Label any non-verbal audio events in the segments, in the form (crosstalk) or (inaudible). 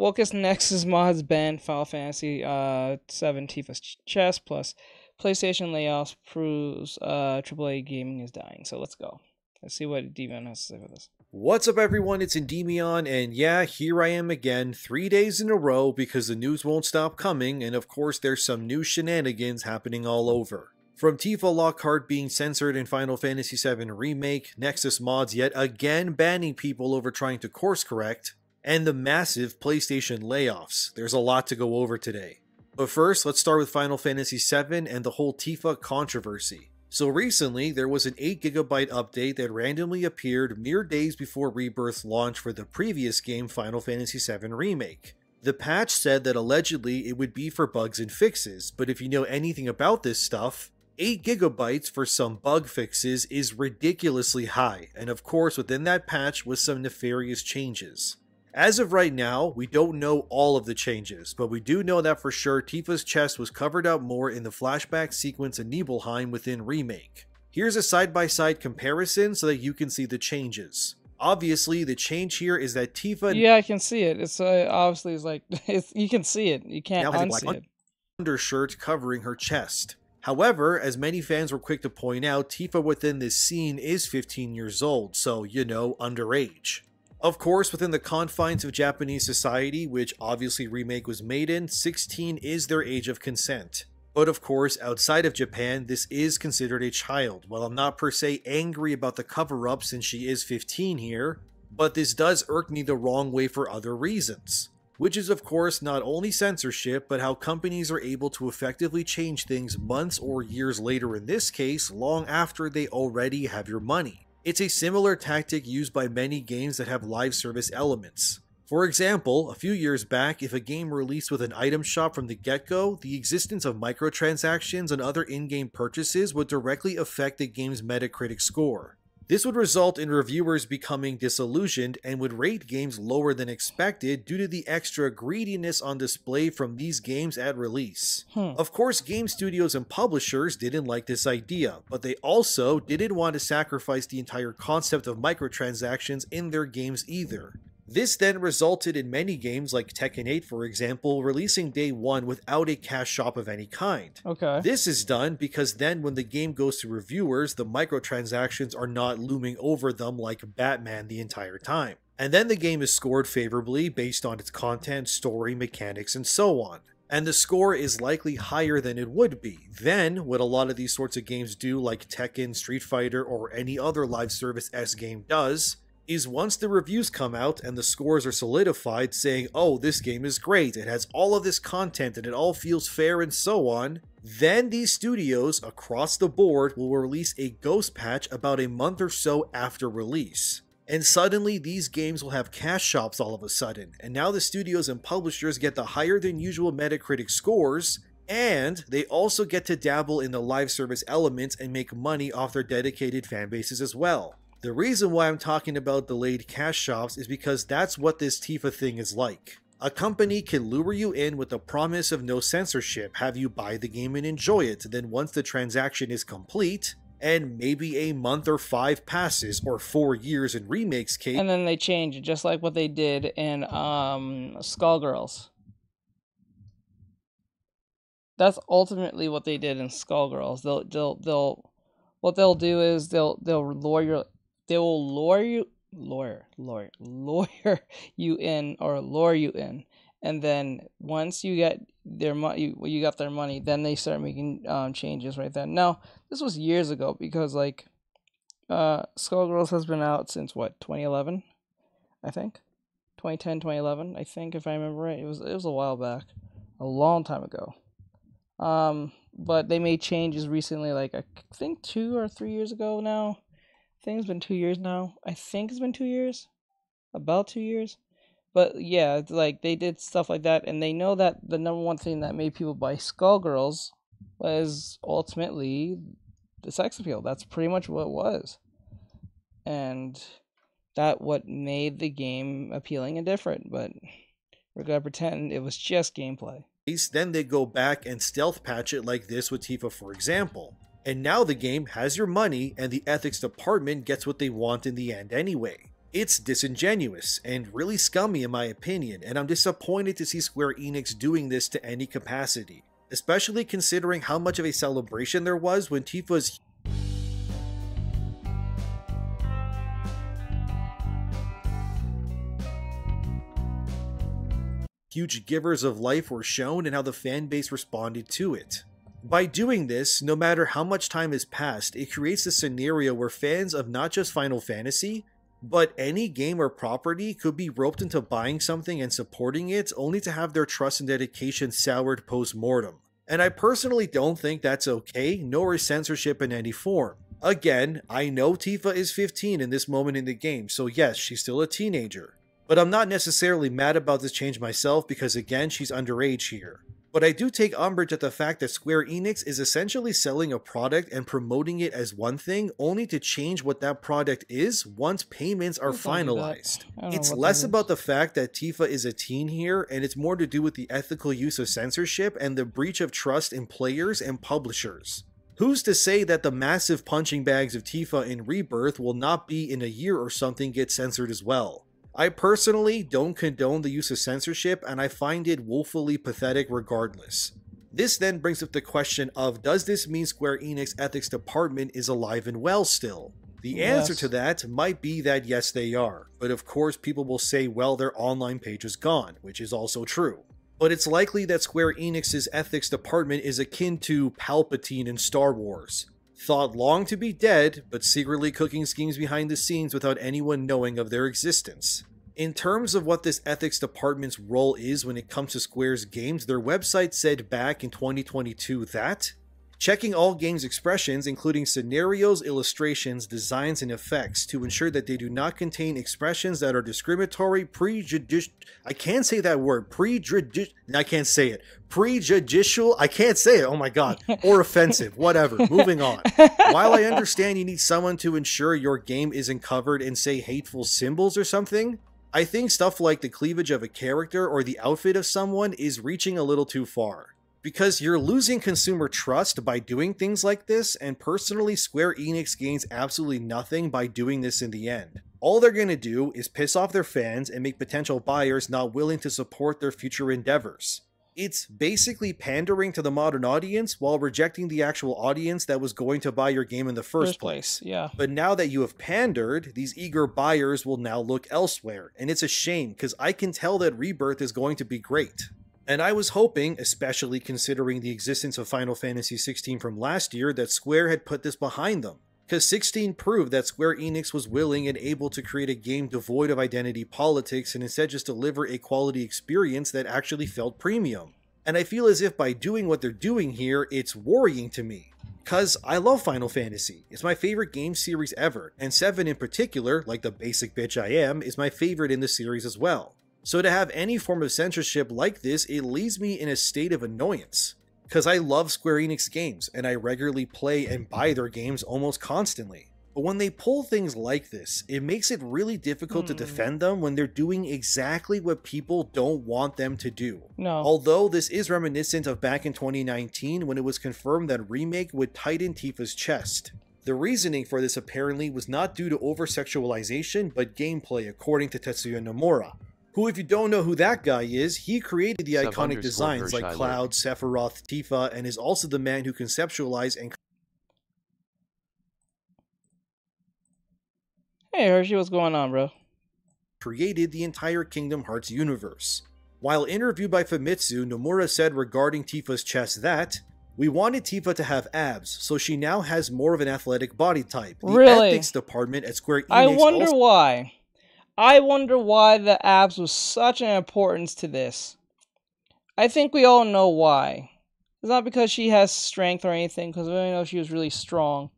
Wokus Nexus mods ban Final Fantasy uh, 7 Tifa's chess plus PlayStation layoffs proves uh, AAA gaming is dying. So let's go. Let's see what Demon has to say with this. What's up, everyone? It's Endymion, and yeah, here I am again, three days in a row because the news won't stop coming, and of course, there's some new shenanigans happening all over. From Tifa Lockhart being censored in Final Fantasy VII Remake, Nexus mods yet again banning people over trying to course correct, and the massive PlayStation layoffs. There's a lot to go over today. But first, let's start with Final Fantasy VII and the whole Tifa controversy. So recently, there was an 8GB update that randomly appeared mere days before Rebirth's launch for the previous game Final Fantasy VII Remake. The patch said that allegedly it would be for bugs and fixes, but if you know anything about this stuff, 8 gigabytes for some bug fixes is ridiculously high, and of course within that patch was some nefarious changes. As of right now, we don't know all of the changes, but we do know that for sure Tifa's chest was covered up more in the flashback sequence in Nibelheim within Remake. Here's a side-by-side -side comparison so that you can see the changes. Obviously, the change here is that Tifa... Yeah, I can see it. It's uh, obviously like... (laughs) It's, you can see it. You can't unsee it. Undershirt covering her chest. However, as many fans were quick to point out, Tifa within this scene is 15 years old, so, you know, underage. Of course, within the confines of Japanese society, which obviously Remake was made in, 16 is their age of consent. But of course, outside of Japan, this is considered a child. While I'm not per se angry about the cover up since she is 15 here, but this does irk me the wrong way for other reasons. Which is, of course, not only censorship, but how companies are able to effectively change things months or years later in this case, long after they already have your money. It's a similar tactic used by many games that have live service elements. For example, a few years back, if a game released with an item shop from the get go, the existence of microtransactions and other in game purchases would directly affect the game's Metacritic score. This would result in reviewers becoming disillusioned and would rate games lower than expected due to the extra greediness on display from these games at release. Hmm. Of course, game studios and publishers didn't like this idea, but they also didn't want to sacrifice the entire concept of microtransactions in their games either. This then resulted in many games like Tekken 8, for example, releasing day one without a cash shop of any kind. Okay. This is done because then when the game goes to reviewers, the microtransactions are not looming over them like Batman the entire time. And then the game is scored favorably based on its content, story, mechanics, and so on and the score is likely higher than it would be. Then, what a lot of these sorts of games do, like Tekken, Street Fighter, or any other live service S game does, is once the reviews come out and the scores are solidified saying, oh, this game is great, it has all of this content and it all feels fair and so on, then these studios across the board will release a ghost patch about a month or so after release. And suddenly these games will have cash shops all of a sudden, and now the studios and publishers get the higher than usual Metacritic scores, and they also get to dabble in the live service elements and make money off their dedicated fan bases as well. The reason why I'm talking about delayed cash shops is because that's what this TIFA thing is like. A company can lure you in with the promise of no censorship, have you buy the game and enjoy it, then once the transaction is complete, and maybe a month or five passes, or four years in remakes case. And then they change it, just like what they did in um, Skullgirls. That's ultimately what they did in Skullgirls. They'll they'll they'll what they'll do is they'll they'll lure your they will lure you lure lure (laughs) lure you in or lure you in and then once you get their money you got their money then they start making um, changes right then now this was years ago because like uh skullgirls has been out since what 2011 i think 2010 2011 i think if i remember right it was it was a while back a long time ago um but they made changes recently like i think two or three years ago now I think it's been two years now. I think it's been two years, about two years. But yeah, like they did stuff like that, and they know that the number one thing that made people buy Skullgirls was ultimately the sex appeal. That's pretty much what it was, and that what made the game appealing and different. But we're gonna pretend it was just gameplay. Then they go back and stealth patch it like this with Tifa, for example. And now the game has your money, and the ethics department gets what they want in the end anyway. It's disingenuous and really scummy in my opinion, and I'm disappointed to see Square Enix doing this to any capacity, especially considering how much of a celebration there was when Tifa's huge givers of life were shown and how the fan base responded to it. By doing this, no matter how much time has passed, it creates a scenario where fans of not just Final Fantasy, but any game or property could be roped into buying something and supporting it only to have their trust and dedication soured post mortem. And I personally don't think that's okay, nor is censorship in any form. Again, I know Tifa is 15 in this moment in the game, so yes, she's still a teenager. But I'm not necessarily mad about this change myself because, again, she's underage here. But I do take umbrage at the fact that Square Enix is essentially selling a product and promoting it as one thing, only to change what that product is once payments are finalized. It's less about the fact that Tifa is a teen here, and it's more to do with the ethical use of censorship and the breach of trust in players and publishers. Who's to say that the massive punching bags of Tifa in Rebirth will not be in a year or something get censored as well? I personally don't condone the use of censorship, and I find it woefully pathetic regardless. This then brings up the question of does this mean Square Enix ethics department is alive and well still? The yes. answer to that might be that yes they are, but of course people will say well their online page is gone, which is also true. But it's likely that Square Enix's ethics department is akin to Palpatine in Star Wars. Thought long to be dead, but secretly cooking schemes behind the scenes without anyone knowing of their existence. In terms of what this ethics department's role is when it comes to Square's games, their website said back in 2022 that checking all games' expressions, including scenarios, illustrations, designs, and effects, to ensure that they do not contain expressions that are discriminatory, prejudicial. I can't say that word. Prejudicial. I can't say it. Prejudicial. I can't say it. Oh my God. Or (laughs) offensive. Whatever. Moving on. While I understand you need someone to ensure your game isn't covered and say hateful symbols or something, I think stuff like the cleavage of a character or the outfit of someone is reaching a little too far. Because you're losing consumer trust by doing things like this, and personally, Square Enix gains absolutely nothing by doing this in the end. All they're gonna do is piss off their fans and make potential buyers not willing to support their future endeavors it's basically pandering to the modern audience while rejecting the actual audience that was going to buy your game in the first, first place. place. Yeah. But now that you have pandered, these eager buyers will now look elsewhere. And it's a shame because I can tell that Rebirth is going to be great. And I was hoping, especially considering the existence of Final Fantasy XVI from last year, that Square had put this behind them. Because 16 proved that Square Enix was willing and able to create a game devoid of identity politics and instead just deliver a quality experience that actually felt premium. And I feel as if by doing what they're doing here, it's worrying to me. Because I love Final Fantasy. It's my favorite game series ever, and 7 in particular, like the basic bitch I am, is my favorite in the series as well. So to have any form of censorship like this, it leaves me in a state of annoyance because I love Square Enix games and I regularly play and buy their games almost constantly. But when they pull things like this, it makes it really difficult mm. to hmm. defend them when they're doing exactly what people don't want them to do. No. Although this is reminiscent of back in 2019 when it was confirmed that Remake would tighten Tifa's chest. The reasoning for this apparently was not due to over sexualization but gameplay, according to Tetsuya Nomura who, if you don't know who that guy is, he created the iconic designs like Cloud, Sephiroth, Tifa, and is also the man who conceptualized and. Hey, Hershey, what's going on, bro? Created the entire Kingdom Hearts universe. While interviewed by Famitsu, Nomura said regarding Tifa's chest that, we wanted Tifa to have abs, so she now has more of an athletic body type. The really? ethics department at Square Enix. I wonder also- why. I wonder why the abs was such an importance to this. I think we all know why. It's not because she has strength or anything, because we know she was really strong.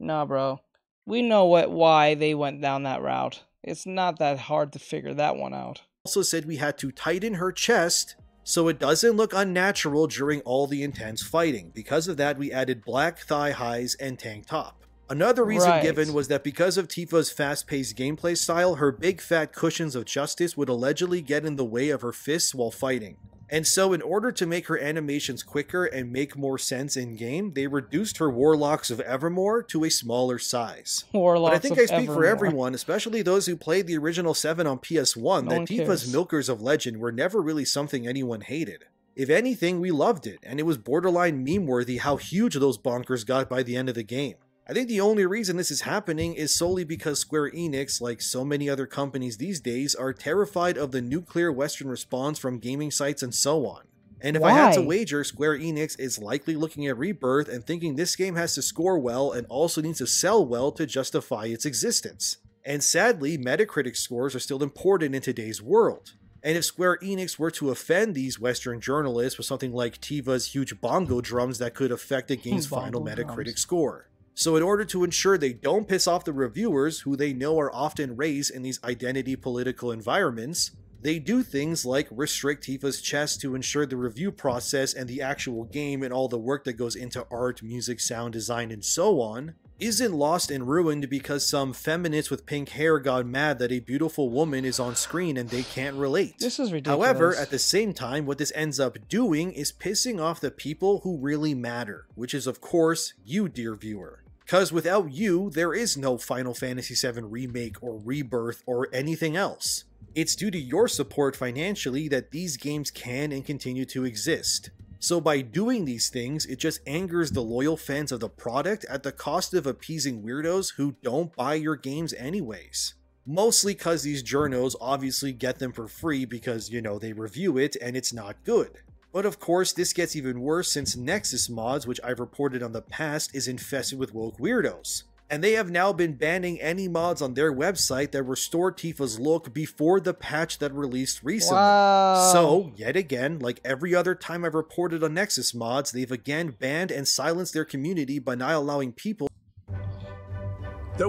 Nah, bro. We know what why they went down that route. It's not that hard to figure that one out. Also said we had to tighten her chest so it doesn't look unnatural during all the intense fighting. Because of that, we added black thigh highs and tank top. Another reason right. given was that because of Tifa's fast paced gameplay style, her big fat cushions of justice would allegedly get in the way of her fists while fighting. And so, in order to make her animations quicker and make more sense in game, they reduced her Warlocks of Evermore to a smaller size. (laughs) Warlocks but I think I speak Evermore. for everyone, especially those who played the original 7 on PS1, no that Tifa's cares. Milkers of Legend were never really something anyone hated. If anything, we loved it, and it was borderline meme worthy how huge those bonkers got by the end of the game. I think the only reason this is happening is solely because Square Enix, like so many other companies these days, are terrified of the nuclear Western response from gaming sites and so on. And if Why? I had to wager, Square Enix is likely looking at Rebirth and thinking this game has to score well and also needs to sell well to justify its existence. And sadly, Metacritic scores are still important in today's world. And if Square Enix were to offend these Western journalists with something like Tiva's huge bongo drums that could affect the game's final Metacritic drums. score. So, in order to ensure they don't piss off the reviewers, who they know are often raised in these identity political environments, they do things like restrict Tifa's chest to ensure the review process and the actual game and all the work that goes into art, music, sound design, and so on isn't lost and ruined because some feminists with pink hair got mad that a beautiful woman is on screen and they can't relate. This is ridiculous. However, at the same time, what this ends up doing is pissing off the people who really matter, which is, of course, you, dear viewer. Because without you, there is no Final Fantasy VII Remake or Rebirth or anything else. It's due to your support financially that these games can and continue to exist. So by doing these things, it just angers the loyal fans of the product at the cost of appeasing weirdos who don't buy your games anyways. Mostly cause these journos obviously get them for free because, you know, they review it and it's not good. But of course, this gets even worse since Nexus mods, which I've reported on the past, is infested with woke weirdos. And they have now been banning any mods on their website that restore Tifa's look before the patch that released recently. Wow. So, yet again, like every other time I've reported on Nexus mods, they've again banned and silenced their community by not allowing people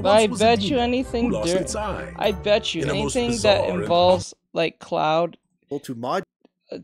I bet you anything. I bet you anything that involves like cloud. To mod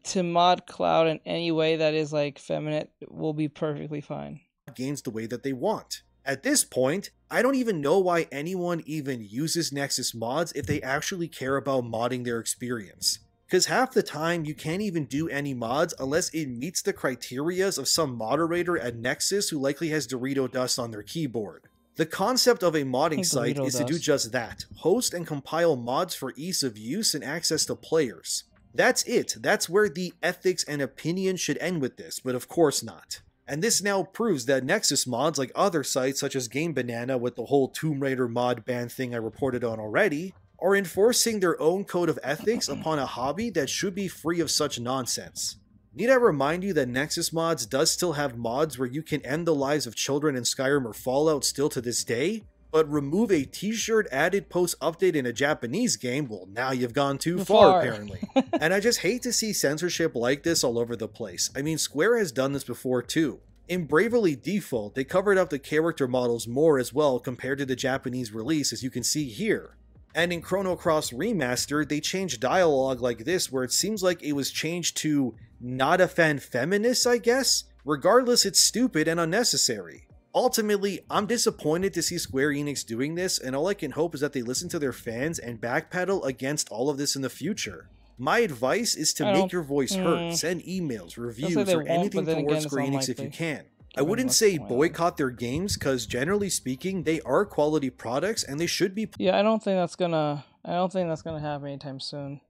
to mod Cloud in any way that is like feminine will be perfectly fine. Games the way that they want. At this point, I don't even know why anyone even uses Nexus mods if they actually care about modding their experience. Because half the time, you can't even do any mods unless it meets the criterias of some moderator at Nexus who likely has Dorito dust on their keyboard. The concept of a modding site Dorito is dust. to do just that host and compile mods for ease of use and access to players. That's it. That's where the ethics and opinion should end with this, but of course not. And this now proves that Nexus mods, like other sites such as Game Banana with the whole Tomb Raider mod ban thing I reported on already, are enforcing their own code of ethics upon a hobby that should be free of such nonsense. Need I remind you that Nexus Mods does still have mods where you can end the lives of children in Skyrim or Fallout still to this day? but remove a t-shirt added post update in a Japanese game, well now you've gone too far, far apparently. (laughs) and I just hate to see censorship like this all over the place. I mean, Square has done this before too. In Bravely Default, they covered up the character models more as well compared to the Japanese release as you can see here. And in Chrono Cross Remastered, they changed dialogue like this where it seems like it was changed to not offend feminists, I guess? Regardless, it's stupid and unnecessary. Ultimately, I'm disappointed to see Square Enix doing this, and all I can hope is that they listen to their fans and backpedal against all of this in the future. My advice is to make your voice hmm. heard. Send emails, reviews, or anything towards Square Enix if you can. I wouldn't say boycott their games because generally speaking, they are quality products and they should be. Yeah, I don't think that's gonna. I don't think that's gonna happen anytime soon,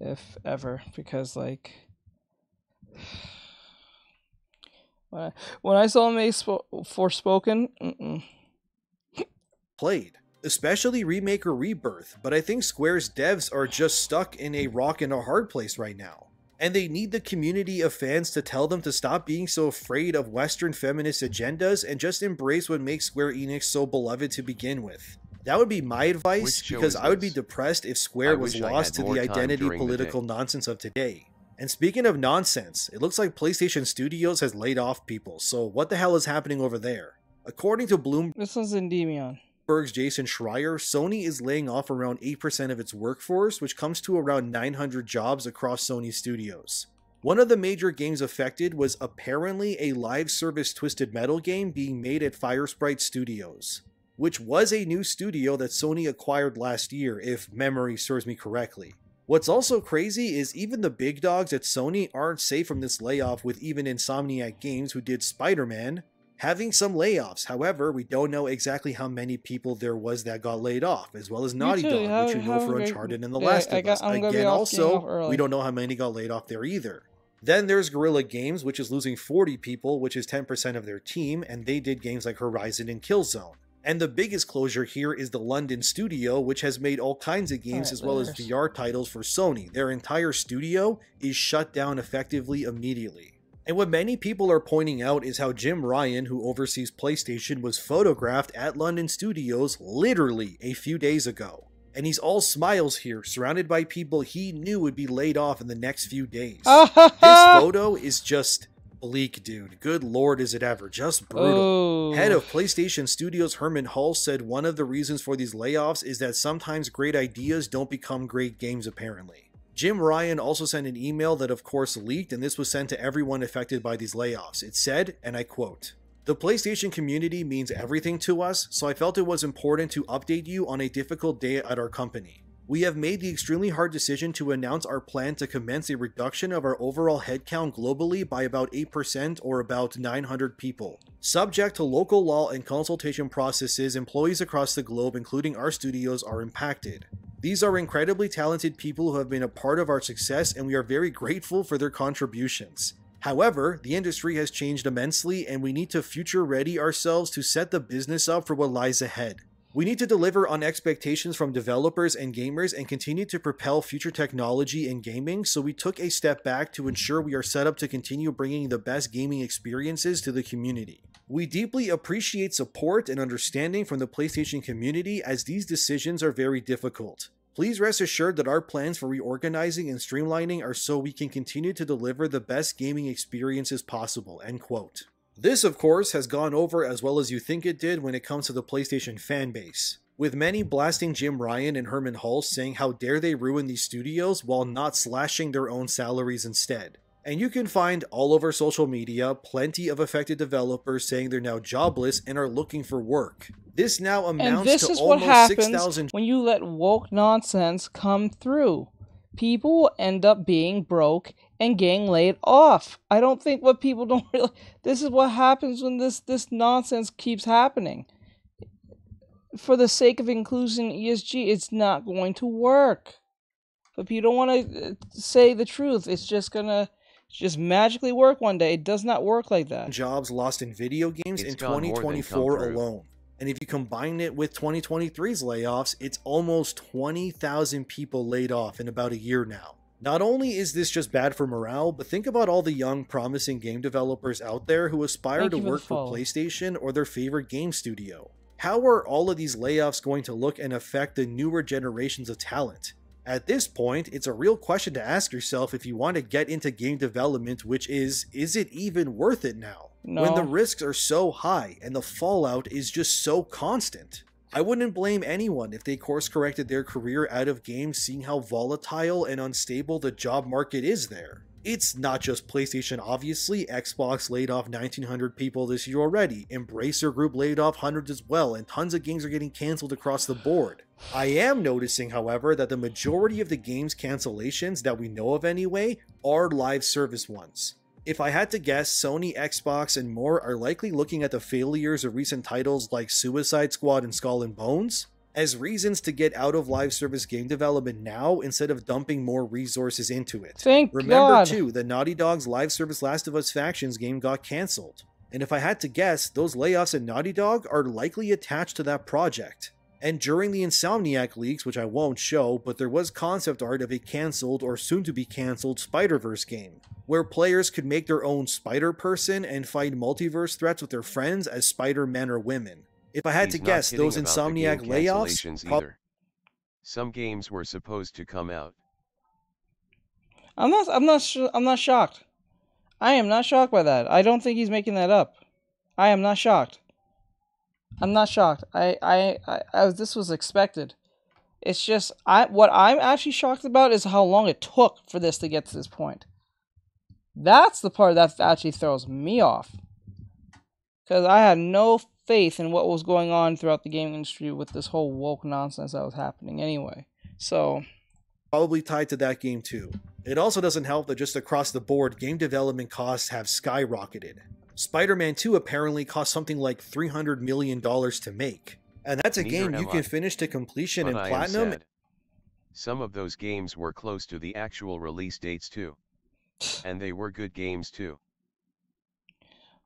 if ever, because like. When I, when I saw May Sp- Forspoken, mm played, especially Remake or Rebirth, but I think Square's devs are just stuck in a rock and a hard place right now. And they need the community of fans to tell them to stop being so afraid of Western feminist agendas and just embrace what makes Square Enix so beloved to begin with. That would be my advice because I would be depressed if Square I was lost to the identity political the nonsense of today. And speaking of nonsense, it looks like PlayStation Studios has laid off people, so what the hell is happening over there? According to Bloomberg, this Endymion. Bloomberg's Jason Schreier, Sony is laying off around 8% of its workforce, which comes to around 900 jobs across Sony studios. One of the major games affected was apparently a live service Twisted Metal game being made at Firesprite Studios, which was a new studio that Sony acquired last year, if memory serves me correctly. What's also crazy is even the big dogs at Sony aren't safe from this layoff with even Insomniac Games who did Spider-Man having some layoffs. However, we don't know exactly how many people there was that got laid off, as well as Naughty Dog, how, which you know for Uncharted and The yeah, Last of I Us. Again, also, we don't know how many got laid off there either. Then there's Guerrilla Games, which is losing 40 people, which is 10% of their team, and they did games like Horizon and Killzone. And the biggest closure here is the London studio, which has made all kinds of games as well as VR titles for Sony. Their entire studio is shut down effectively immediately. And what many people are pointing out is how Jim Ryan, who oversees PlayStation, was photographed at London Studios literally a few days ago. And he's all smiles here, surrounded by people he knew would be laid off in the next few days. (laughs) this photo is just bleak, dude. Good lord, is it ever. Just brutal. Oh. Head of PlayStation Studios Herman Hall said one of the reasons for these layoffs is that sometimes great ideas don't become great games, apparently. Jim Ryan also sent an email that, of course, leaked, and this was sent to everyone affected by these layoffs. It said, and I quote, the PlayStation community means everything to us, so I felt it was important to update you on a difficult day at our company we have made the extremely hard decision to announce our plan to commence a reduction of our overall headcount globally by about 8% or about 900 people. Subject to local law and consultation processes, employees across the globe, including our studios, are impacted. These are incredibly talented people who have been a part of our success, and we are very grateful for their contributions. However, the industry has changed immensely, and we need to future ready ourselves to set the business up for what lies ahead. We need to deliver on expectations from developers and gamers and continue to propel future technology in gaming, so we took a step back to ensure we are set up to continue bringing the best gaming experiences to the community. We deeply appreciate support and understanding from the PlayStation community as these decisions are very difficult. Please rest assured that our plans for reorganizing and streamlining are so we can continue to deliver the best gaming experiences possible. End quote. This, of course, has gone over as well as you think it did when it comes to the PlayStation fanbase, with many blasting Jim Ryan and Herman Hulse saying how dare they ruin these studios while not slashing their own salaries instead. And you can find all over social media plenty of affected developers saying they're now jobless and are looking for work. This now amounts this to is almost what 6,000 when you let woke nonsense come through. People will end up being broke and getting laid off. I don't think what people (laughs) don't really. this is what happens when this this nonsense keeps happening. For the sake of inclusion ESG, it's not going to work. If you don't want to uh, say the truth, it's just gonna just magically work one day. It does not work like that. Jobs lost in video games it's in 2024 alone. And if you combine it with 2023's layoffs, it's almost 20,000 people laid off in about a year now. Not only is this just bad for morale, but think about all the young, promising game developers out there who aspire Thank to work for PlayStation or their favorite game studio. How are all of these layoffs going to look and affect the newer generations of talent? At this point, it's a real question to ask yourself if you want to get into game development, which is, is it even worth it now? No. When the risks are so high and the fallout is just so constant. I wouldn't blame anyone if they course corrected their career out of games seeing how volatile and unstable the job market is there. It's not just PlayStation, obviously. Xbox laid off 1,900 people this year already. Embracer Group laid off hundreds as well, and tons of games are getting cancelled across the board. I am noticing, however, that the majority of the game's cancellations that we know of anyway are live service ones. If I had to guess, Sony, Xbox, and more are likely looking at the failures of recent titles like Suicide Squad and Skull and Bones as reasons to get out of live service game development now instead of dumping more resources into it. Thank Remember God. too that Naughty Dog's live service Last of Us Factions game got cancelled. And if I had to guess, those layoffs at Naughty Dog are likely attached to that project. And during the Insomniac leaks, which I won't show, but there was concept art of a cancelled or soon to be cancelled Spider Verse game where players could make their own spider person and fight multiverse threats with their friends as spider men or women. If I had He's to guess, those Insomniac layoffs. Either. Some games were supposed to come out. I'm not. I'm not. Sh- I'm not shocked. I am not shocked by that. I don't think he's making that up. I am not shocked. I'm not shocked. I, I, I, I was, this was expected. It's just I what I'm actually shocked about is how long it took for this to get to this point. That's the part that actually throws me off. Because I had no faith in what was going on throughout the gaming industry with this whole woke nonsense that was happening anyway. So. Probably tied to that game too. It also doesn't help that just across the board, game development costs have skyrocketed. Spider Man 2 apparently cost something like $300 million to make. And that's a Neither game you can I. finish to completion but in platinum. Some of those games were close to the actual release dates too and they were good games too.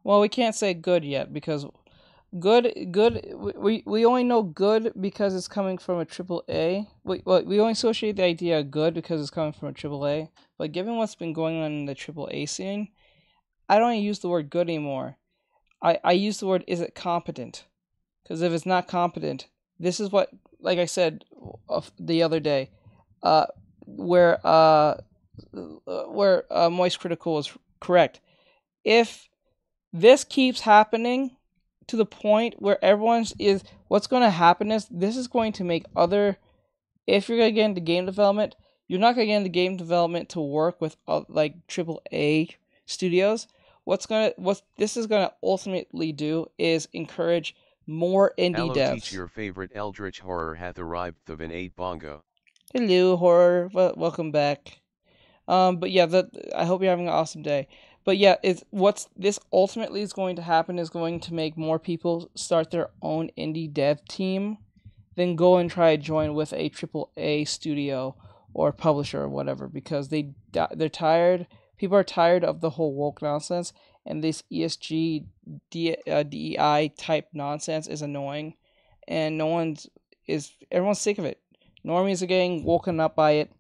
Well, we can't say good yet because good good we we only know good because it's coming from a triple A. We we only associate the idea of good because it's coming from a triple A. But given what's been going on in the triple A scene, I don't use the word good anymore. I I use the word is it competent? Because if it's not competent, this is what like I said the other day, uh, where uh where uh, Moist Critical is correct. If this keeps happening to the point where everyone's is what's going to happen is this is going to make other if you're going to get into game development you're not going to get into game development to work with uh, like triple a studios what's going to what this is going to ultimately do is encourage more indie Hello, devs teach your favorite eldritch horror hath arrived of an eight bongo hello horror welcome back um, but yeah, that I hope you're having an awesome day. But yeah, it's what's this ultimately is going to happen is going to make more people start their own indie dev team than go and try to join with a triple A studio or publisher or whatever because they they're tired. People are tired of the whole woke nonsense and this ESG D, uh, DEI type nonsense is annoying, and no one's is everyone's sick of it. Normies are getting woken up by it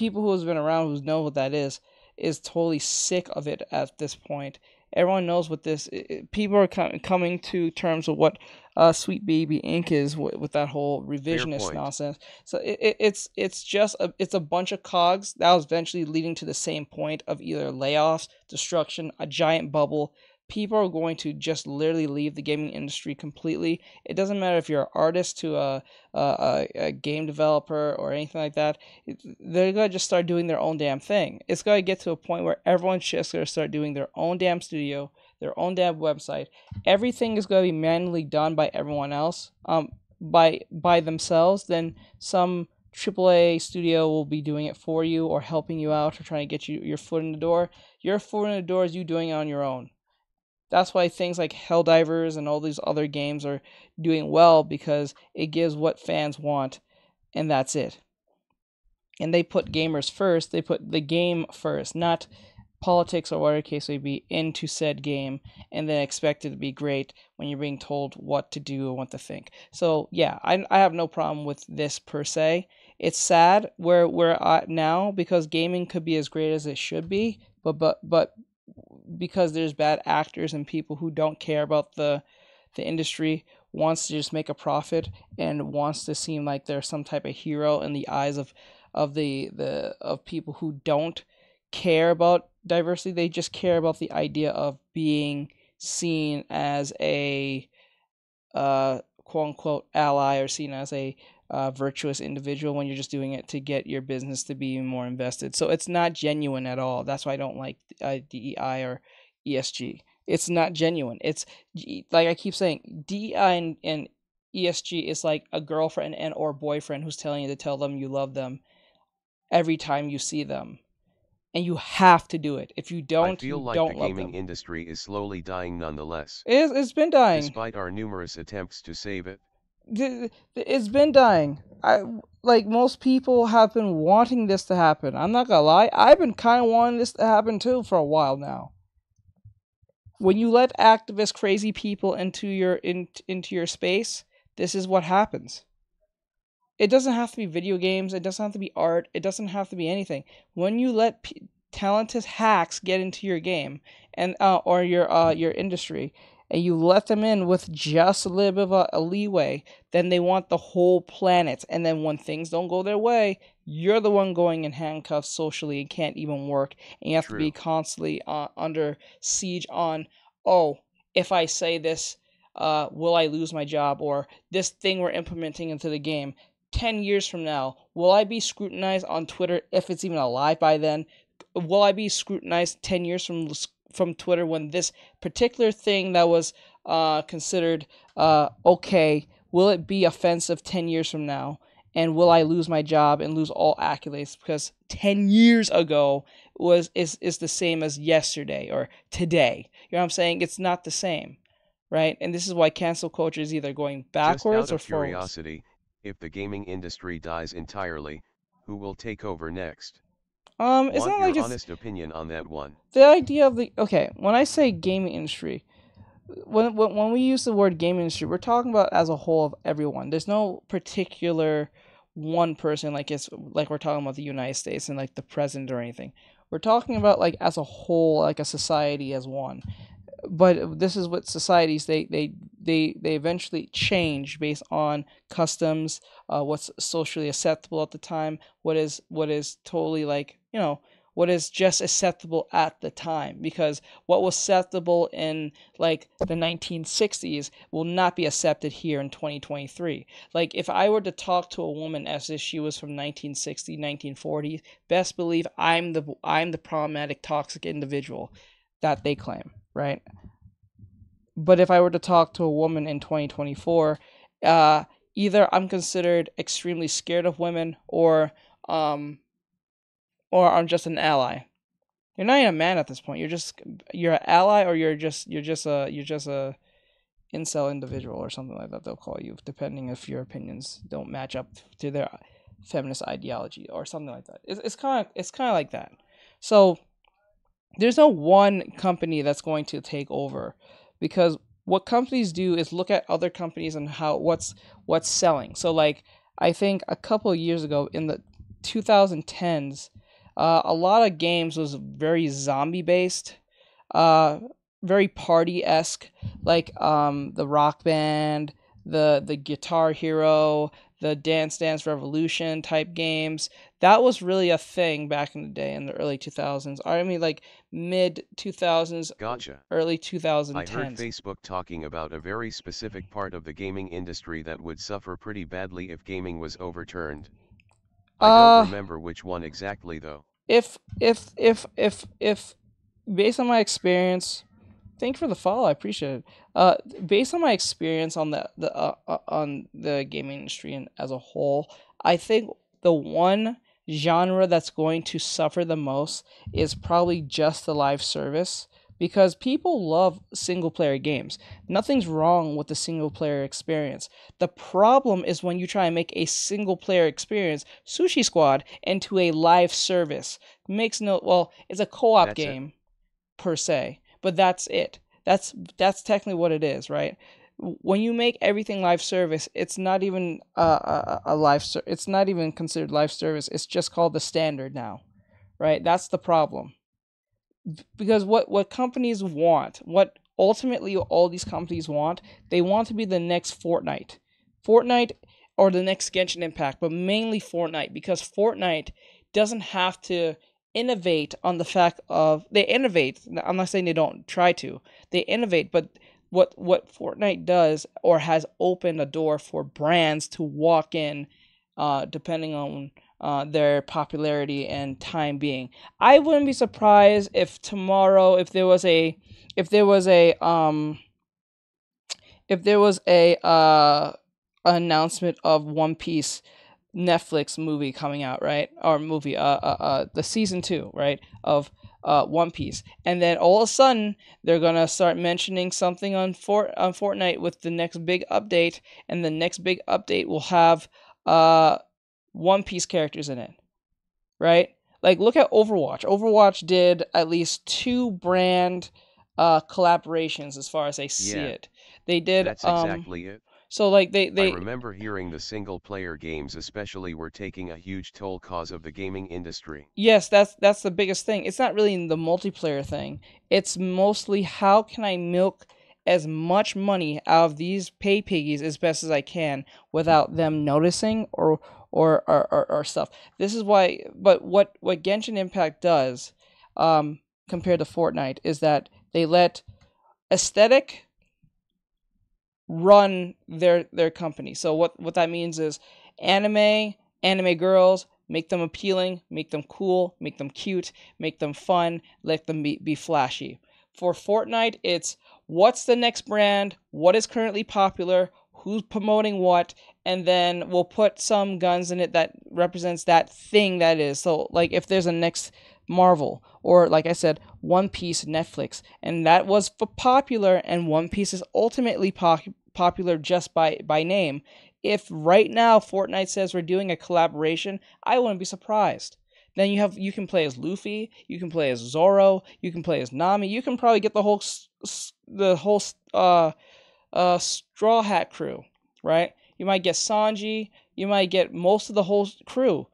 people who has been around who know what that is is totally sick of it at this point. Everyone knows what this. It, people are com- coming to terms with what uh, Sweet Baby Inc. is w- with that whole revisionist nonsense. So it, it, it's it's just a, it's a bunch of cogs that was eventually leading to the same point of either layoffs, destruction, a giant bubble, people are going to just literally leave the gaming industry completely. It doesn't matter if you're an artist to a, a, a game developer or anything like that. They're going to just start doing their own damn thing. It's going to get to a point where everyone's just going to start doing their own damn studio, their own damn website. Everything is going to be manually done by everyone else, um, by by themselves. Then some AAA studio will be doing it for you or helping you out or trying to get you your foot in the door. Your foot in the door is you doing it on your own that's why things like Helldivers and all these other games are doing well because it gives what fans want, and that's it. And they put gamers first, they put the game first, not politics or whatever case may be, into said game and then expect it to be great when you're being told what to do or what to think. So, yeah, I, I have no problem with this per se. It's sad where we're at now because gaming could be as great as it should be, but but but because there's bad actors and people who don't care about the the industry wants to just make a profit and wants to seem like they're some type of hero in the eyes of of the the of people who don't care about diversity they just care about the idea of being seen as a uh quote unquote ally or seen as a uh, virtuous individual when you're just doing it to get your business to be more invested. So it's not genuine at all. That's why I don't like uh, DEI or ESG. It's not genuine. It's like I keep saying, DEI and, and ESG is like a girlfriend and or boyfriend who's telling you to tell them you love them every time you see them. And you have to do it. If you don't, I feel like the gaming industry is slowly dying nonetheless. It is, it's been dying. Despite our numerous attempts to save it it's been dying. I like most people have been wanting this to happen. I'm not gonna lie, I've been kind of wanting this to happen too for a while now. When you let activist crazy people into your in, into your space, this is what happens. It doesn't have to be video games. It doesn't have to be art. It doesn't have to be anything. When you let p- talented hacks get into your game and uh, or your uh, your industry, and you let them in with just a little bit of a, a leeway, then they want the whole planet. And then when things don't go their way, you're the one going in handcuffs socially and can't even work. And you have True. to be constantly uh, under siege on, oh, if I say this, uh, will I lose my job? Or this thing we're implementing into the game, 10 years from now, will I be scrutinized on Twitter if it's even alive by then? Will I be scrutinized 10 years from from Twitter when this particular thing that was uh, considered uh, okay, will it be offensive 10 years from now? And will I lose my job and lose all accolades? Because 10 years ago was is, is the same as yesterday or today. You know what I'm saying? It's not the same, right? And this is why cancel culture is either going backwards Just out of or curiosity, If the gaming industry dies entirely, who will take over next? Um, it's Want not like just honest opinion on that one. The idea of the okay, when I say gaming industry, when, when when we use the word gaming industry, we're talking about as a whole of everyone. There's no particular one person like it's like we're talking about the United States and like the president or anything. We're talking about like as a whole, like a society as one but this is what societies they they they they eventually change based on customs uh, what's socially acceptable at the time what is what is totally like you know what is just acceptable at the time because what was acceptable in like the 1960s will not be accepted here in 2023 like if i were to talk to a woman as if she was from 1960 1940 best believe i'm the i'm the problematic toxic individual that they claim right but if I were to talk to a woman in 2024, uh, either I'm considered extremely scared of women or um, or I'm just an ally. You're not even a man at this point. You're just you're an ally or you're just you're just a you're just a incel individual or something like that they'll call you depending if your opinions don't match up to their feminist ideology or something like that. It's it's kind of it's kind of like that. So there's no one company that's going to take over because what companies do is look at other companies and how what's what's selling. So like I think a couple years ago in the 2010s, uh, a lot of games was very zombie based, uh, very party esque, like um, the Rock Band, the the Guitar Hero, the Dance Dance Revolution type games. That was really a thing back in the day in the early 2000s. I mean, like mid 2000s, gotcha. early 2010s. I heard Facebook talking about a very specific part of the gaming industry that would suffer pretty badly if gaming was overturned. I don't uh, remember which one exactly though. If if if if if based on my experience, thank you for the follow. I appreciate it. Uh, based on my experience on the the uh, uh on the gaming industry and as a whole, I think the one genre that's going to suffer the most is probably just the live service because people love single player games. Nothing's wrong with the single player experience. The problem is when you try and make a single player experience, Sushi Squad, into a live service. Makes no well, it's a co-op that's game it. per se, but that's it. That's that's technically what it is, right? when you make everything live service, it's not even a, a, a live ser- it's not even considered live service. It's just called the standard now, right? That's the problem. Because what what companies want, what ultimately all these companies want, they want to be the next Fortnite, Fortnite or the next Genshin Impact, but mainly Fortnite because Fortnite doesn't have to innovate on the fact of they innovate. I'm not saying they don't try to. They innovate, but what what Fortnite does or has opened a door for brands to walk in, uh, depending on uh, their popularity and time being. I wouldn't be surprised if tomorrow, if there was a, if there was a, um, if there was a uh, announcement of One Piece Netflix movie coming out, right? Or movie, uh, uh, uh the season two, right? Of uh, One Piece, and then all of a sudden they're gonna start mentioning something on Fort on Fortnite with the next big update, and the next big update will have uh, One Piece characters in it, right? Like look at Overwatch. Overwatch did at least two brand uh, collaborations, as far as I see yeah, it. They did. That's um, exactly it. So like they they I remember hearing the single player games especially were taking a huge toll cause of the gaming industry. Yes, that's that's the biggest thing. It's not really the multiplayer thing. It's mostly how can I milk as much money out of these pay piggies as best as I can without them noticing or or or, or, or stuff. This is why but what what Genshin Impact does um compared to Fortnite is that they let aesthetic run their their company. So what what that means is anime, anime girls, make them appealing, make them cool, make them cute, make them fun, let them be, be flashy. For Fortnite, it's what's the next brand, what is currently popular, who's promoting what, and then we'll put some guns in it that represents that thing that is. So like if there's a next Marvel or like I said, One Piece Netflix, and that was popular, and One Piece is ultimately popular popular just by by name. If right now Fortnite says we're doing a collaboration, I wouldn't be surprised. Then you have you can play as Luffy, you can play as Zoro, you can play as Nami, you can probably get the whole the whole uh, uh, Straw Hat crew, right? You might get Sanji, you might get most of the whole crew.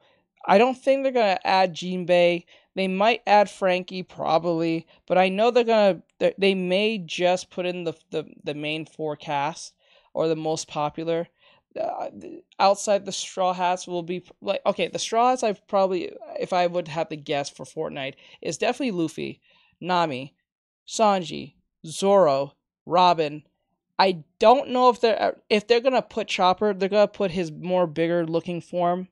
I don't think they're gonna add Jinbei. They might add Frankie probably, but I know they're gonna. They're, they may just put in the, the the main forecast or the most popular. Uh, outside the straw hats will be like okay the straw hats i probably if i would have to guess for fortnite is definitely luffy nami sanji zoro robin i don't know if they're if they're gonna put chopper they're gonna put his more bigger looking form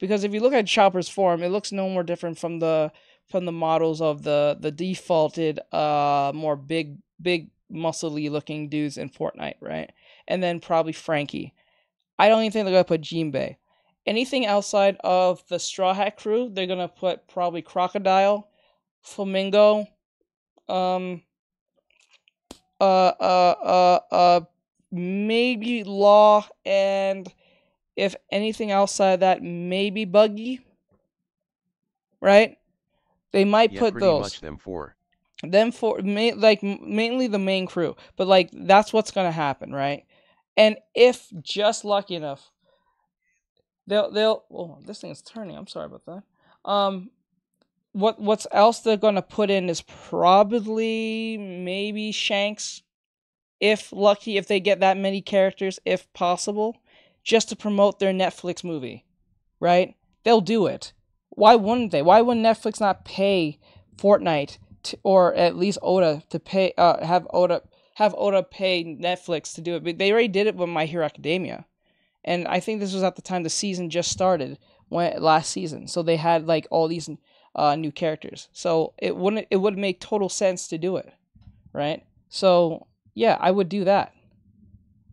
because if you look at chopper's form it looks no more different from the from the models of the the defaulted uh more big big muscly looking dudes in Fortnite, right? And then probably Frankie. I don't even think they're gonna put Jinbei. Anything outside of the Straw Hat crew, they're gonna put probably Crocodile, Flamingo, um, uh, uh, uh, uh, maybe Law, and if anything outside that, maybe Buggy. Right? They might yeah, put pretty those. Much them four. Them four, ma- like mainly the main crew, but like that's what's gonna happen, right? And if just lucky enough, they'll they'll. Oh, this thing is turning. I'm sorry about that. Um, what what's else they're gonna put in is probably maybe Shanks, if lucky, if they get that many characters, if possible, just to promote their Netflix movie, right? They'll do it why wouldn't they? Why would not Netflix not pay Fortnite to, or at least Oda to pay uh, have Oda have Oda pay Netflix to do it? But they already did it with My Hero Academia, and I think this was at the time the season just started when last season, so they had like all these uh, new characters. So it wouldn't it would make total sense to do it, right? So yeah, I would do that.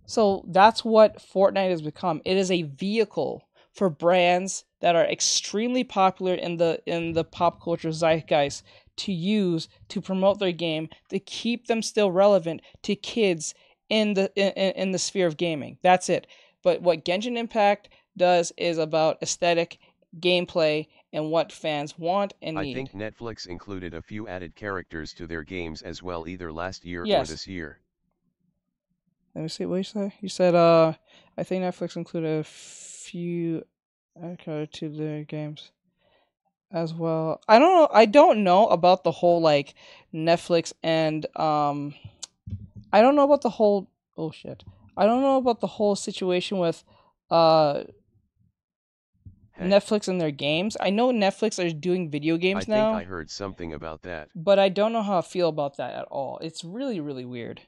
So that's what Fortnite has become. It is a vehicle for brands that are extremely popular in the in the pop culture zeitgeist to use to promote their game to keep them still relevant to kids in the in, in the sphere of gaming. That's it. But what Genshin Impact does is about aesthetic, gameplay, and what fans want and I need. I think Netflix included a few added characters to their games as well, either last year yes. or this year. Let me see what you said. You said, uh, I think Netflix included a few Okay, to the games as well. I don't know. I don't know about the whole like Netflix and um, I don't know about the whole oh shit. I don't know about the whole situation with uh hey. Netflix and their games. I know Netflix are doing video games I now. I think I heard something about that. But I don't know how I feel about that at all. It's really really weird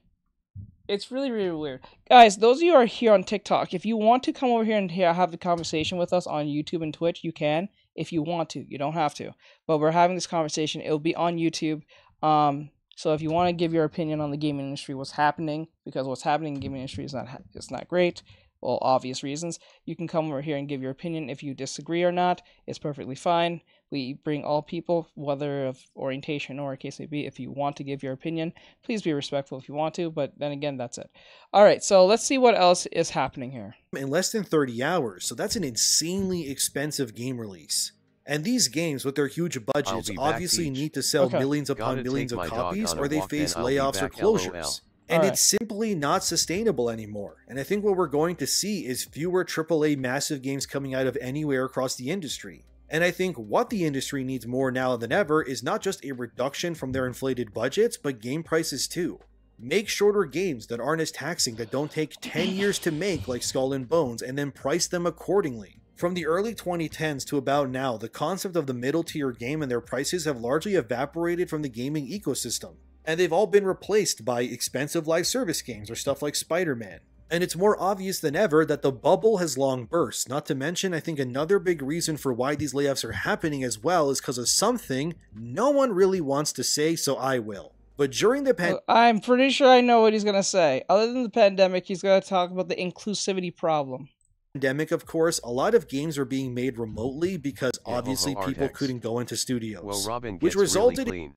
it's really really weird guys those of you are here on tiktok if you want to come over here and have a conversation with us on youtube and twitch you can if you want to you don't have to but we're having this conversation it'll be on youtube um, so if you want to give your opinion on the gaming industry what's happening because what's happening in the gaming industry is not it's not great well obvious reasons you can come over here and give your opinion if you disagree or not it's perfectly fine we bring all people, whether of orientation or case may be. If you want to give your opinion, please be respectful if you want to, but then again, that's it. All right, so let's see what else is happening here. In less than 30 hours, so that's an insanely expensive game release. And these games, with their huge budgets, obviously need to sell okay. millions upon millions of copies, or they face layoffs or closures. LOL. And right. it's simply not sustainable anymore. And I think what we're going to see is fewer AAA massive games coming out of anywhere across the industry. And I think what the industry needs more now than ever is not just a reduction from their inflated budgets, but game prices too. Make shorter games that aren't as taxing, that don't take 10 years to make, like Skull and Bones, and then price them accordingly. From the early 2010s to about now, the concept of the middle tier game and their prices have largely evaporated from the gaming ecosystem, and they've all been replaced by expensive live service games or stuff like Spider Man. And it's more obvious than ever that the bubble has long burst. Not to mention, I think another big reason for why these layoffs are happening as well is because of something no one really wants to say, so I will. But during the pandemic, uh, I'm pretty sure I know what he's going to say. Other than the pandemic, he's going to talk about the inclusivity problem. Pandemic, of course, a lot of games were being made remotely because yeah, obviously people couldn't go into studios, well, which resulted really in.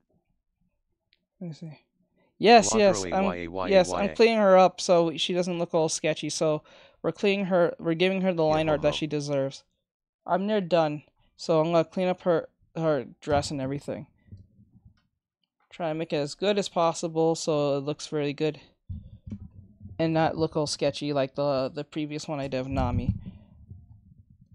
Let me see. Yes, yes, I'm, yes, I'm cleaning her up so she doesn't look all sketchy. So we're cleaning her, we're giving her the line art that she deserves. I'm near done, so I'm gonna clean up her her dress and everything. Try and make it as good as possible so it looks really good, and not look all sketchy like the the previous one I did of Nami.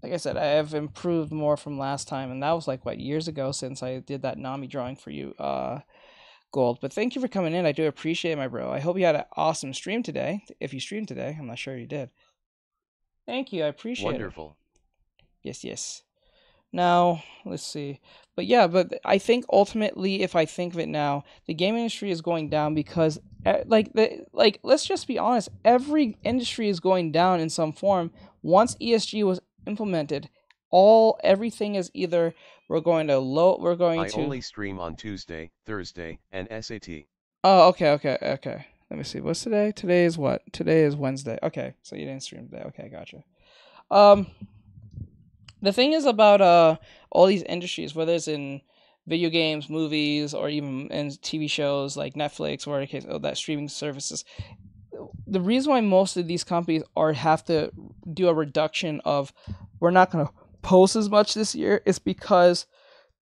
Like I said, I have improved more from last time, and that was like what years ago since I did that Nami drawing for you. Uh gold. But thank you for coming in. I do appreciate it, my bro. I hope you had an awesome stream today. If you streamed today, I'm not sure you did. Thank you. I appreciate Wonderful. it. Wonderful. Yes, yes. Now, let's see. But yeah, but I think ultimately, if I think of it now, the game industry is going down because, like, the, like let's just be honest, every industry is going down in some form. Once ESG was implemented, all everything is either we're going to low we're going I to I only stream on Tuesday, Thursday, and SAT. Oh, okay, okay, okay. Let me see. What's today? Today is what? Today is Wednesday. Okay, so you didn't stream today. Okay, gotcha. Um, the thing is about uh all these industries, whether it's in video games, movies, or even in TV shows like Netflix or case, oh, that streaming services. The reason why most of these companies are have to do a reduction of we're not going to post as much this year is because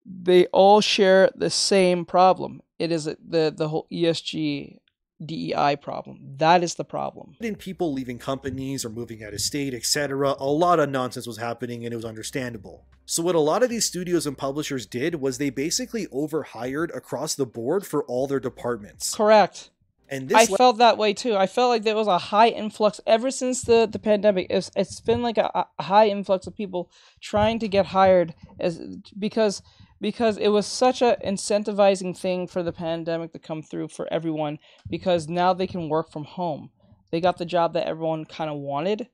they all share the same problem. It is the the whole ESG DEI problem. That is the problem. In people leaving companies or moving out of state, etc., a lot of nonsense was happening and it was understandable. So what a lot of these studios and publishers did was they basically overhired across the board for all their departments. Correct. And this I le- felt that way too. I felt like there was a high influx ever since the, the pandemic. It's, it's been like a, a high influx of people trying to get hired as because because it was such a incentivizing thing for the pandemic to come through for everyone because now they can work from home. They got the job that everyone kind of wanted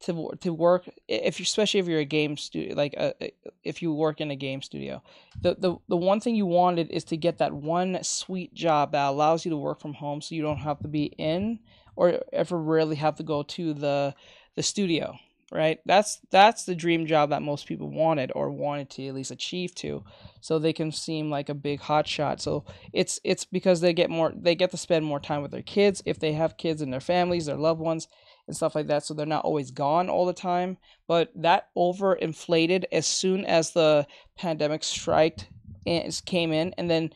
to to work if you especially if you're a game studio like a, uh, if you work in a game studio the, the the one thing you wanted is to get that one sweet job that allows you to work from home so you don't have to be in or ever really have to go to the the studio right that's that's the dream job that most people wanted or wanted to at least achieve to so they can seem like a big hot shot. so it's it's because they get more they get to spend more time with their kids if they have kids and their families their loved ones and stuff like that, so they're not always gone all the time. But that overinflated as soon as the pandemic strike, and came in, and then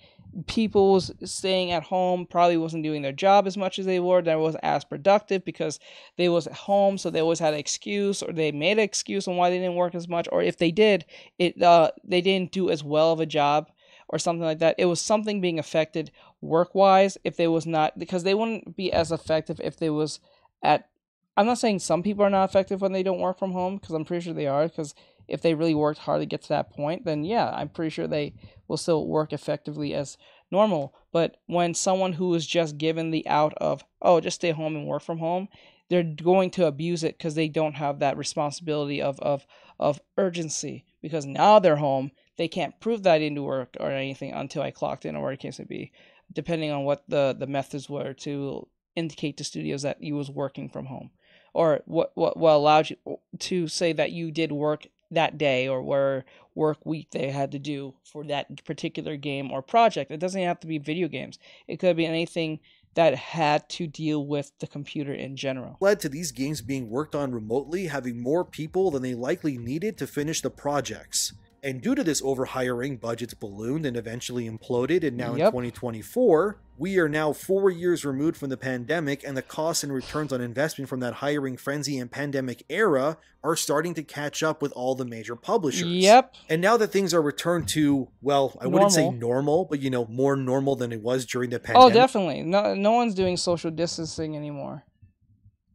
people staying at home probably wasn't doing their job as much as they were they wasn't as productive because they was at home so they always had an excuse or they made an excuse on why they didn't work as much or if they did it uh, they didn't do as well of a job or something like that it was something being affected work wise if they was not because they wouldn't be as effective if they was at I'm not saying some people are not effective when they don't work from home because I'm pretty sure they are because if they really worked hard to get to that point, then yeah, I'm pretty sure they will still work effectively as normal. But when someone who is just given the out of, oh, just stay home and work from home, they're going to abuse it because they don't have that responsibility of, of, of urgency because now they're home. They can't prove that I didn't work or anything until I clocked in or whatever can't be, depending on what the, the methods were to indicate to studios that he was working from home or what what what allowed you to say that you did work that day or where work week they had to do for that particular game or project. It doesn't have to be video games. It could be anything that had to deal with the computer in general. Led to these games being worked on remotely, having more people than they likely needed to finish the projects. And due to this overhiring, budgets ballooned and eventually imploded. And now yep. in 2024, we are now four years removed from the pandemic, and the costs and returns on investment from that hiring frenzy and pandemic era are starting to catch up with all the major publishers. Yep. And now that things are returned to, well, I normal. wouldn't say normal, but you know, more normal than it was during the oh, pandemic. Oh, definitely. No, no one's doing social distancing anymore.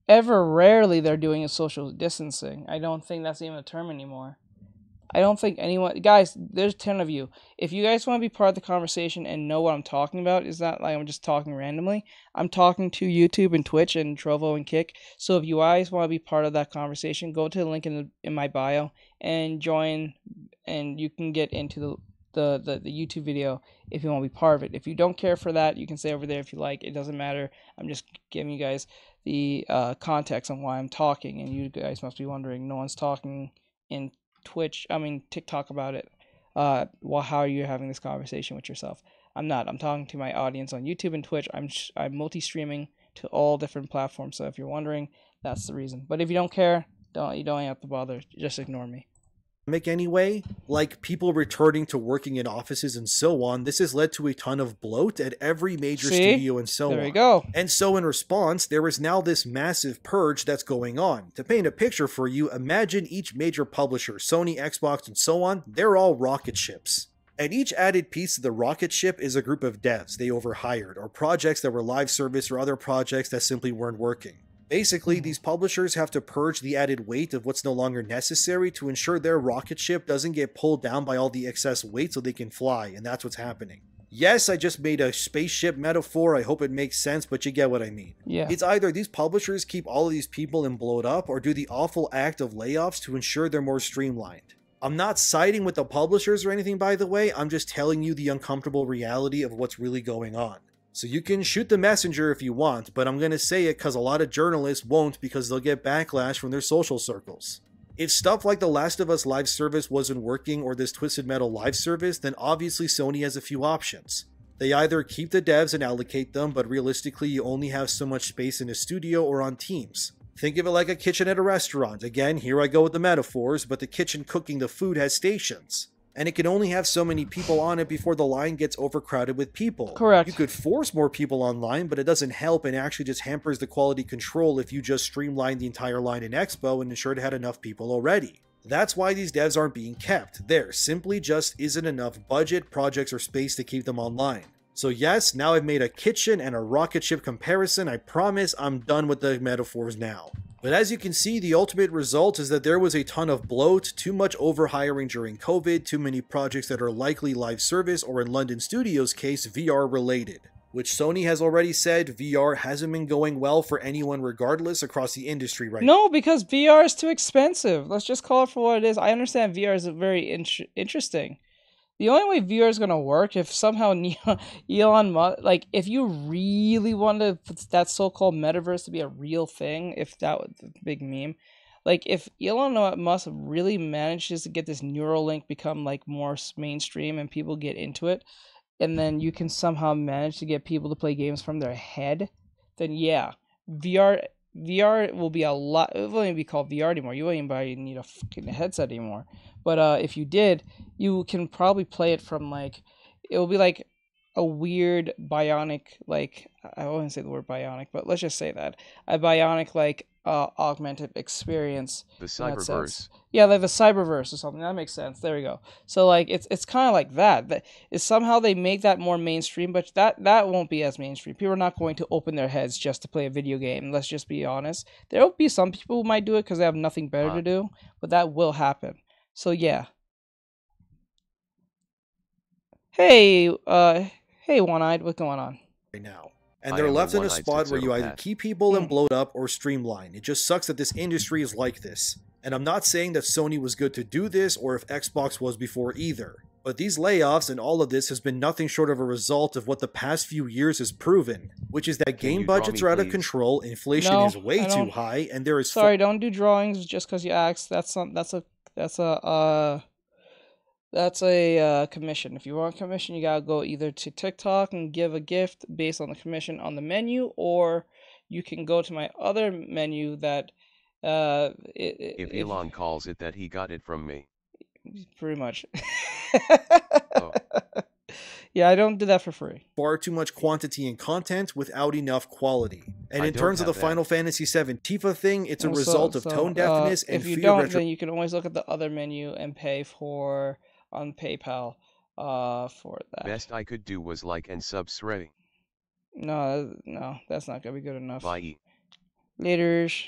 Ever rarely they're doing a social distancing. I don't think that's even a term anymore. I don't think anyone guys, there's 10 of you. If you guys want to be part of the conversation and know what I'm talking about, is not like I'm just talking randomly. I'm talking to YouTube and Twitch and Trovo and Kick. So if you guys want to be part of that conversation, go to the link in, the, in my bio and join and you can get into the the, the, the YouTube video if you want to be part of it. If you don't care for that, you can stay over there if you like. It doesn't matter. I'm just giving you guys the uh, context on why I'm talking, and you guys must be wondering. No one's talking in Twitch, I mean TikTok about it. Uh, well, how are you having this conversation with yourself? I'm not. I'm talking to my audience on YouTube and Twitch. I'm sh- I'm multi-streaming to all different platforms. So if you're wondering, that's the reason. But if you don't care, don't you don't have to bother. Just ignore me anyway, like people returning to working in offices and so on, this has led to a ton of bloat at every major See? studio and so there on. There we go. And so in response, there is now this massive purge that's going on. To paint a picture for you, imagine each major publisher, Sony, Xbox, and so on, they're all rocket ships. And each added piece of the rocket ship is a group of devs they overhired, or projects that were live service or other projects that simply weren't working. Basically, hmm. these publishers have to purge the added weight of what's no longer necessary to ensure their rocket ship doesn't get pulled down by all the excess weight so they can fly, and that's what's happening. Yes, I just made a spaceship metaphor. I hope it makes sense, but you get what I mean. Yeah. It's either these publishers keep all of these people and blow it up, or do the awful act of layoffs to ensure they're more streamlined. I'm not siding with the publishers or anything, by the way. I'm just telling you the uncomfortable reality of what's really going on. So you can shoot the messenger if you want, but I'm going to say it because a lot of journalists won't because they'll get backlash from their social circles. If stuff like The Last of Us live service wasn't working or this Twisted Metal live service, then obviously Sony has a few options. They either keep the devs and allocate them, but realistically, you only have so much space in a studio or on teams. Think of it like a kitchen at a restaurant. Again, here I go with the metaphors, but the kitchen cooking the food has stations and it can only have so many people on it before the line gets overcrowded with people. Correct. You could force more people online, but it doesn't help and actually just hampers the quality control if you just streamline the entire line in Expo and ensured it had enough people already. That's why these devs aren't being kept. There simply just isn't enough budget, projects, or space to keep them online. So yes, now I've made a kitchen and a rocket ship comparison. I promise I'm done with the metaphors now. But as you can see, the ultimate result is that there was a ton of bloat, too much overhiring during COVID, too many projects that are likely live service or in London Studios' case, VR related. Which Sony has already said VR hasn't been going well for anyone, regardless, across the industry right no, now. No, because VR is too expensive. Let's just call it for what it is. I understand VR is very in- interesting the only way VR is gonna work if somehow (laughs) Elon Musk, like, if you really wanted that so-called metaverse to be a real thing, if that was a big meme, like, if Elon Musk really manages to get this Neuralink become like more mainstream and people get into it, and then you can somehow manage to get people to play games from their head, then yeah, VR VR will be a lot. It won't even be called VR anymore. You won't even need a fucking headset anymore. But uh, if you did, you can probably play it from like it will be like a weird bionic like I will not say the word bionic, but let's just say that a bionic like uh, augmented experience. The cyberverse. Yeah, like the cyberverse or something. That makes sense. There we go. So like it's it's kind of like that. That is somehow they make that more mainstream, but that that won't be as mainstream. People are not going to open their heads just to play a video game. Let's just be honest. There will be some people who might do it because they have nothing better huh. to do, but that will happen. So yeah. Hey, uh, hey, one eyed, what's going on? Right now and they're left in a spot where you either keep people and hmm. blow it up or streamline. It just sucks that this industry is like this. And I'm not saying that Sony was good to do this or if Xbox was before either. But these layoffs and all of this has been nothing short of a result of what the past few years has proven, which is that Can game budgets me, are out of control, inflation no, is way too high, and there is. Sorry, don't do drawings just because you asked. That's not. That's a. That's a. Uh, that's a uh, commission. If you want commission, you gotta go either to TikTok and give a gift based on the commission on the menu, or you can go to my other menu that. Uh, it, if Elon calls it that, he got it from me. Pretty much. (laughs) oh. Yeah, I don't do that for free. Far too much quantity and content without enough quality. And in terms of the that. Final Fantasy VII Tifa thing, it's a result so, of tone uh, deafness uh, and If you don't, retro- then you can always look at the other menu and pay for on PayPal uh, for that. Best I could do was like and subscribe. No, no, that's not gonna be good enough. Bye. Laters.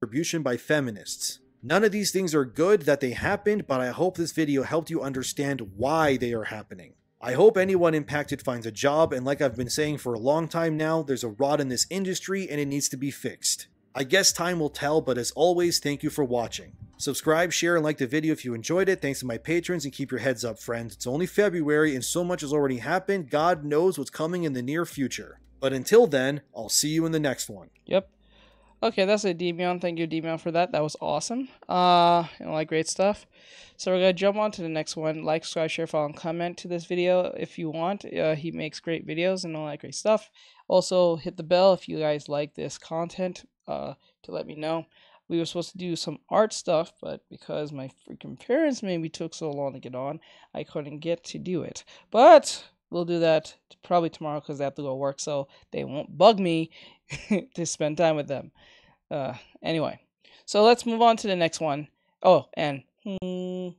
Contribution by feminists. None of these things are good that they happened, but I hope this video helped you understand why they are happening. I hope anyone impacted finds a job, and like I've been saying for a long time now, there's a rot in this industry and it needs to be fixed. I guess time will tell, but as always, thank you for watching. Subscribe, share, and like the video if you enjoyed it. Thanks to my patrons and keep your heads up, friends. It's only February and so much has already happened. God knows what's coming in the near future. But until then, I'll see you in the next one. Yep. Okay, that's it, Demion. Thank you, Demion, for that. That was awesome. Uh, and all that great stuff. So we're gonna jump on to the next one. Like, subscribe, share, follow, and comment to this video if you want. Uh, he makes great videos and all that great stuff. Also, hit the bell if you guys like this content. Uh, to let me know we were supposed to do some art stuff, but because my freaking parents maybe took so long to get on, I couldn't get to do it. But we'll do that probably tomorrow because they have to go work, so they won't bug me (laughs) to spend time with them. Uh, anyway, so let's move on to the next one. Oh, and. Hmm,